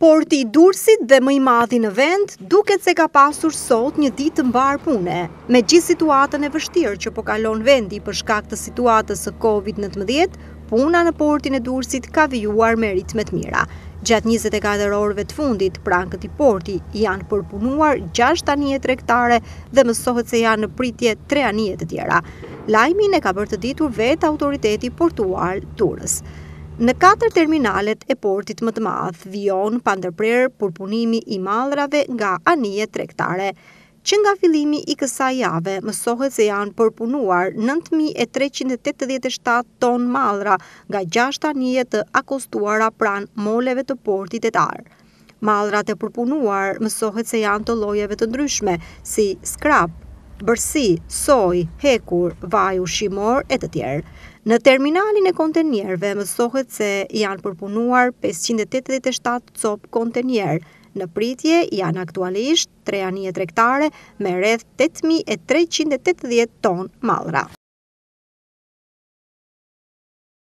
Porti i Durësit dhe më i madhi në vend duket se ka pasur sot një ditë mbarë pune. Me gjithë situatën e vështirë që po kalon vendi për shkak të situatës e COVID-19, puna në portin e Durësit ka vijuar merit me të mira. Gjatë 24 orëve të fundit, pranë këti porti janë përpunuar 6 anije rektare dhe mësohet se janë në pritje 3 anije të tjera. Lajmin e ka bërë të ditur vetë autoriteti portuar Durës. Në katër terminalet e portit më të madh vion pa ndërprer përpunimi i mallrave nga anije tregtare. Që nga fillimi i kësaj jave mësohet se janë përpunuar 9387 ton mallra nga 6 anije të akostuara pranë moleve të portit tarë. Mallrat e përpunuar mësohet se janë të llojeve të ndryshme, si skrap, bërsi, soj, hekur, vaj ushqimor e të tjerë. Në terminalin e kontenierve mësohet se janë përpunuar 587 cop kontenier. Në pritje janë aktualisht 3 anije trektare me rreth 8380 ton mallra.